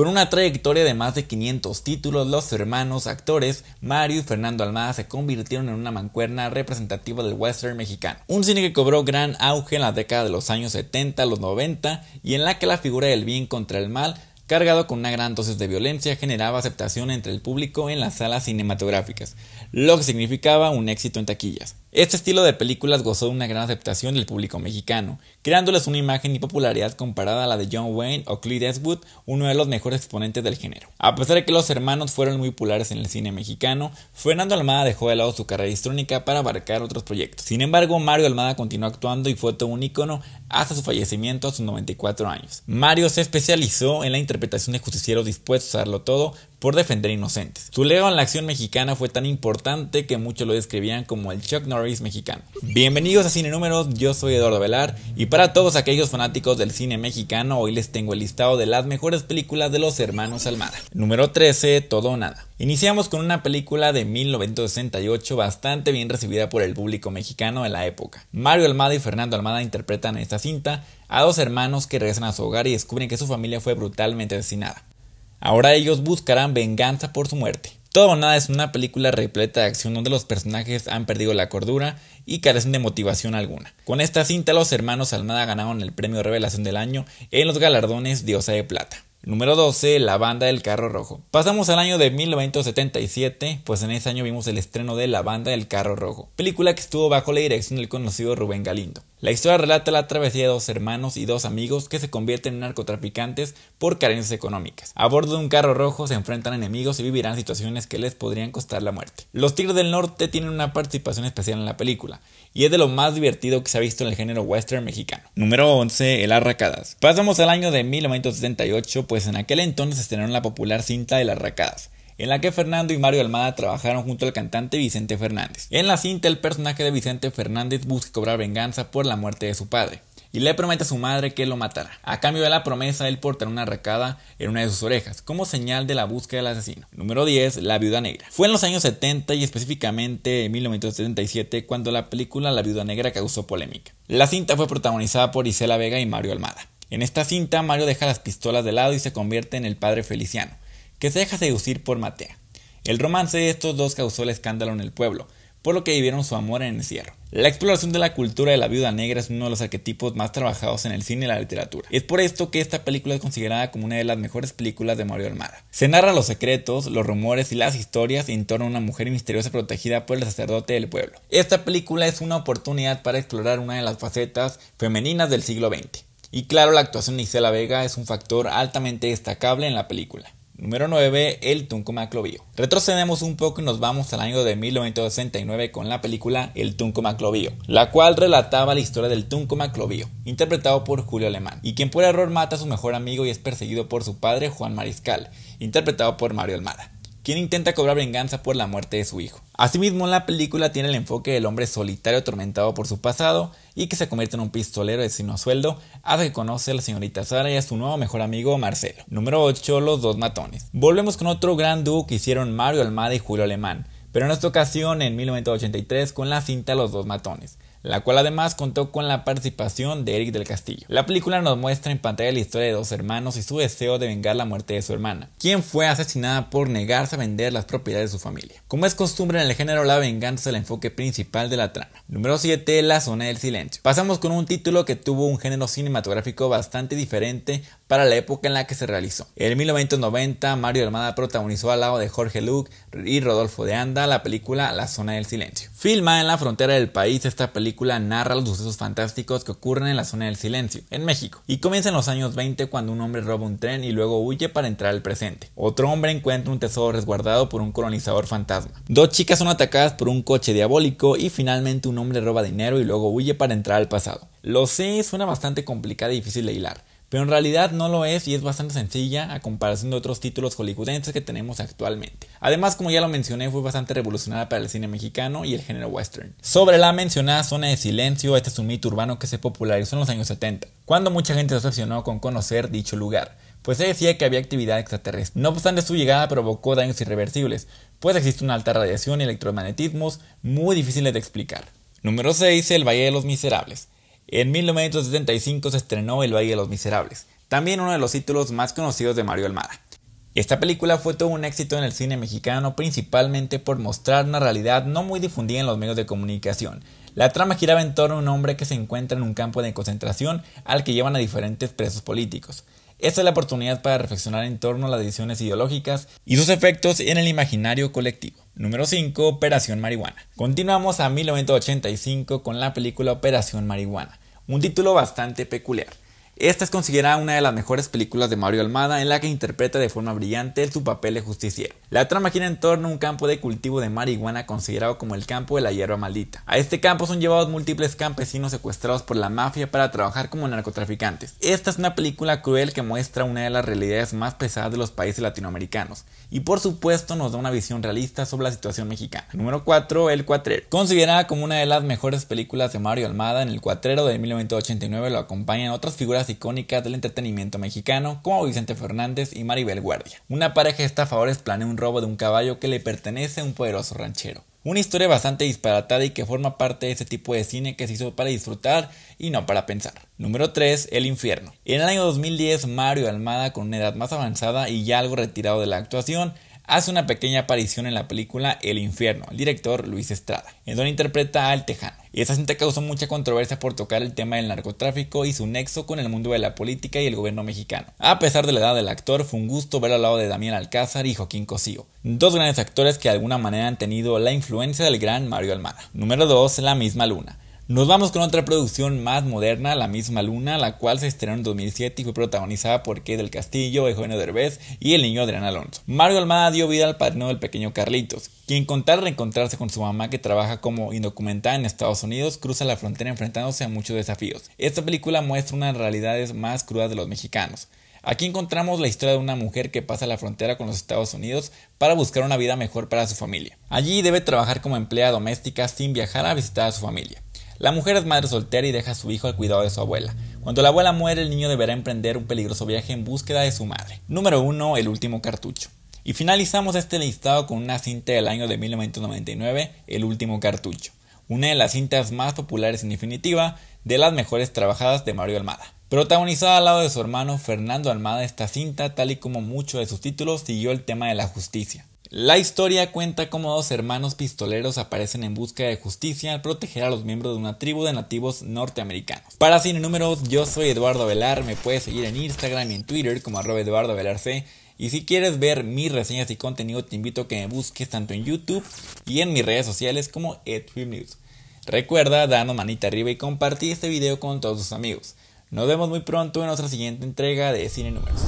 Con una trayectoria de más de 500 títulos, los hermanos actores Mario y Fernando Almada se convirtieron en una mancuerna representativa del western mexicano. Un cine que cobró gran auge en la década de los años 70, los 90 y en la que la figura del bien contra el mal cargado con una gran dosis de violencia, generaba aceptación entre el público en las salas cinematográficas, lo que significaba un éxito en taquillas. Este estilo de películas gozó de una gran aceptación del público mexicano, creándoles una imagen y popularidad comparada a la de John Wayne o Clint Eastwood, uno de los mejores exponentes del género. A pesar de que los hermanos fueron muy populares en el cine mexicano, Fernando Almada dejó de lado su carrera histrónica para abarcar otros proyectos. Sin embargo, Mario Almada continuó actuando y fue todo un ícono hasta su fallecimiento a sus 94 años. Mario se especializó en la interpretación de justicieros dispuestos a darlo todo, por defender inocentes. Su legado en la acción mexicana fue tan importante que muchos lo describían como el Chuck Norris mexicano. Bienvenidos a Cine Números, yo soy Eduardo Velar y para todos aquellos fanáticos del cine mexicano hoy les tengo el listado de las mejores películas de los hermanos Almada. Número 13, Todo o Nada. Iniciamos con una película de 1968 bastante bien recibida por el público mexicano en la época. Mario Almada y Fernando Almada interpretan en esta cinta a dos hermanos que regresan a su hogar y descubren que su familia fue brutalmente asesinada. Ahora ellos buscarán venganza por su muerte. Todo o nada es una película repleta de acción donde los personajes han perdido la cordura y carecen de motivación alguna. Con esta cinta los hermanos Almada ganaron el premio Revelación del Año en los galardones Diosa de Plata. Número 12, La Banda del Carro Rojo. Pasamos al año de 1977, pues en ese año vimos el estreno de La Banda del Carro Rojo, película que estuvo bajo la dirección del conocido Rubén Galindo. La historia relata la travesía de dos hermanos y dos amigos que se convierten en narcotraficantes por carencias económicas. A bordo de un carro rojo se enfrentan a enemigos y vivirán situaciones que les podrían costar la muerte. Los Tigres del Norte tienen una participación especial en la película y es de lo más divertido que se ha visto en el género western mexicano. Número 11. El Arracadas. Pasamos al año de 1978, pues en aquel entonces estrenaron la popular cinta El Arracadas en la que Fernando y Mario Almada trabajaron junto al cantante Vicente Fernández. En la cinta, el personaje de Vicente Fernández busca cobrar venganza por la muerte de su padre y le promete a su madre que lo matará. A cambio de la promesa, él portará una recada en una de sus orejas, como señal de la búsqueda del asesino. Número 10. La Viuda Negra. Fue en los años 70 y específicamente en 1977 cuando la película La Viuda Negra causó polémica. La cinta fue protagonizada por Isela Vega y Mario Almada. En esta cinta, Mario deja las pistolas de lado y se convierte en el padre Feliciano que se deja seducir por Matea. El romance de estos dos causó el escándalo en el pueblo, por lo que vivieron su amor en encierro. La exploración de la cultura de la viuda negra es uno de los arquetipos más trabajados en el cine y la literatura. Es por esto que esta película es considerada como una de las mejores películas de Mario Armada. Se narran los secretos, los rumores y las historias en torno a una mujer misteriosa protegida por el sacerdote del pueblo. Esta película es una oportunidad para explorar una de las facetas femeninas del siglo XX. Y claro, la actuación de Isela Vega es un factor altamente destacable en la película. Número 9, El Tunco Maclovio. Retrocedemos un poco y nos vamos al año de 1969 con la película El Tunco Maclovio, la cual relataba la historia del Tunco Maclovio, interpretado por Julio Alemán, y quien por error mata a su mejor amigo y es perseguido por su padre Juan Mariscal, interpretado por Mario Almada quien intenta cobrar venganza por la muerte de su hijo. Asimismo, la película tiene el enfoque del hombre solitario atormentado por su pasado y que se convierte en un pistolero de sino sueldo hace que conoce a la señorita Sara y a su nuevo mejor amigo Marcelo. Número 8. Los dos matones. Volvemos con otro gran dúo que hicieron Mario Almada y Julio Alemán, pero en esta ocasión en 1983 con la cinta Los dos matones la cual además contó con la participación de Eric del Castillo. La película nos muestra en pantalla la historia de dos hermanos y su deseo de vengar la muerte de su hermana, quien fue asesinada por negarse a vender las propiedades de su familia. Como es costumbre en el género, la venganza es el enfoque principal de la trama. Número 7. La zona del silencio. Pasamos con un título que tuvo un género cinematográfico bastante diferente para la época en la que se realizó. En 1990, Mario Armada protagonizó al lado de Jorge Luke y Rodolfo de Anda la película La Zona del Silencio. Filma en la frontera del país, esta película narra los sucesos fantásticos que ocurren en la Zona del Silencio, en México, y comienza en los años 20 cuando un hombre roba un tren y luego huye para entrar al presente. Otro hombre encuentra un tesoro resguardado por un colonizador fantasma. Dos chicas son atacadas por un coche diabólico y finalmente un hombre roba dinero y luego huye para entrar al pasado. Lo sé, suena bastante complicada y difícil de hilar, pero en realidad no lo es y es bastante sencilla a comparación de otros títulos hollywoodenses que tenemos actualmente. Además, como ya lo mencioné, fue bastante revolucionada para el cine mexicano y el género western. Sobre la mencionada zona de silencio, este es un mito urbano que se popularizó en los años 70, cuando mucha gente se obsesionó con conocer dicho lugar, pues se decía que había actividad extraterrestre. No obstante, su llegada provocó daños irreversibles, pues existe una alta radiación y electromagnetismos muy difíciles de explicar. Número 6. El Valle de los Miserables. En 1975 se estrenó El Valle de los Miserables, también uno de los títulos más conocidos de Mario Almada. Esta película fue todo un éxito en el cine mexicano principalmente por mostrar una realidad no muy difundida en los medios de comunicación. La trama giraba en torno a un hombre que se encuentra en un campo de concentración al que llevan a diferentes presos políticos. Esta es la oportunidad para reflexionar en torno a las decisiones ideológicas y sus efectos en el imaginario colectivo. Número 5. Operación Marihuana. Continuamos a 1985 con la película Operación Marihuana un título bastante peculiar. Esta es considerada una de las mejores películas de Mario Almada en la que interpreta de forma brillante su papel de justiciero. La trama gira en torno a un campo de cultivo de marihuana considerado como el campo de la hierba maldita. A este campo son llevados múltiples campesinos secuestrados por la mafia para trabajar como narcotraficantes. Esta es una película cruel que muestra una de las realidades más pesadas de los países latinoamericanos y por supuesto nos da una visión realista sobre la situación mexicana. Número 4, El Cuatrero. Considerada como una de las mejores películas de Mario Almada en El Cuatrero de 1989 lo acompañan otras figuras icónicas del entretenimiento mexicano como Vicente Fernández y Maribel Guardia. Una pareja de estafadores planea un robo de un caballo que le pertenece a un poderoso ranchero. Una historia bastante disparatada y que forma parte de ese tipo de cine que se hizo para disfrutar y no para pensar. Número 3. El infierno. En el año 2010, Mario Almada, con una edad más avanzada y ya algo retirado de la actuación, hace una pequeña aparición en la película El infierno, el director Luis Estrada, en donde interpreta al tejano. Y esta cinta causó mucha controversia por tocar el tema del narcotráfico y su nexo con el mundo de la política y el gobierno mexicano. A pesar de la edad del actor, fue un gusto ver al lado de Damián Alcázar y Joaquín Cosío, dos grandes actores que de alguna manera han tenido la influencia del gran Mario Almada. Número 2, La misma luna. Nos vamos con otra producción más moderna, La misma luna, la cual se estrenó en 2007 y fue protagonizada por Kate del Castillo, Eugenio Derbez y el niño Adrián Alonso. Mario Almada dio vida al padrino del pequeño Carlitos, quien con tal reencontrarse con su mamá que trabaja como indocumentada en Estados Unidos, cruza la frontera enfrentándose a muchos desafíos. Esta película muestra unas realidades más crudas de los mexicanos. Aquí encontramos la historia de una mujer que pasa la frontera con los Estados Unidos para buscar una vida mejor para su familia. Allí debe trabajar como empleada doméstica sin viajar a visitar a su familia. La mujer es madre soltera y deja a su hijo al cuidado de su abuela. Cuando la abuela muere, el niño deberá emprender un peligroso viaje en búsqueda de su madre. Número 1. El último cartucho. Y finalizamos este listado con una cinta del año de 1999, El último cartucho, una de las cintas más populares en definitiva, de las mejores trabajadas de Mario Almada. Protagonizada al lado de su hermano Fernando Almada, esta cinta, tal y como muchos de sus títulos, siguió el tema de la justicia. La historia cuenta cómo dos hermanos pistoleros aparecen en busca de justicia al proteger a los miembros de una tribu de nativos norteamericanos. Para Cine Números, yo soy Eduardo Velar, me puedes seguir en Instagram y en Twitter como Eduardo Velar C. Y si quieres ver mis reseñas y contenido, te invito a que me busques tanto en YouTube y en mis redes sociales como Film News. Recuerda darnos manita arriba y compartir este video con todos tus amigos. Nos vemos muy pronto en nuestra siguiente entrega de Cine Números.